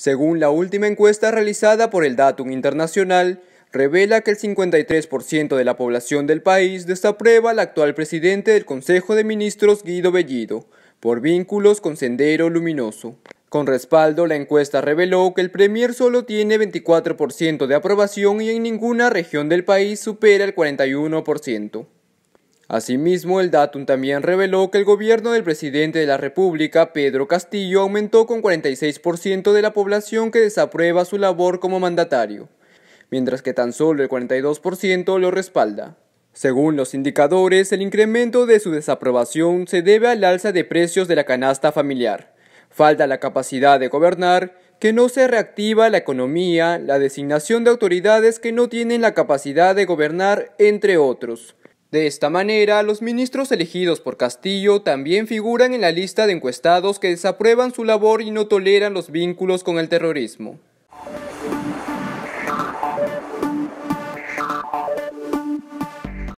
Según la última encuesta realizada por el Datum Internacional, revela que el 53% de la población del país desaprueba al actual presidente del Consejo de Ministros Guido Bellido por vínculos con Sendero Luminoso. Con respaldo, la encuesta reveló que el Premier solo tiene 24% de aprobación y en ninguna región del país supera el 41%. Asimismo, el Datum también reveló que el gobierno del presidente de la República, Pedro Castillo, aumentó con 46% de la población que desaprueba su labor como mandatario, mientras que tan solo el 42% lo respalda. Según los indicadores, el incremento de su desaprobación se debe al alza de precios de la canasta familiar, falta la capacidad de gobernar, que no se reactiva la economía, la designación de autoridades que no tienen la capacidad de gobernar, entre otros. De esta manera, los ministros elegidos por Castillo también figuran en la lista de encuestados que desaprueban su labor y no toleran los vínculos con el terrorismo.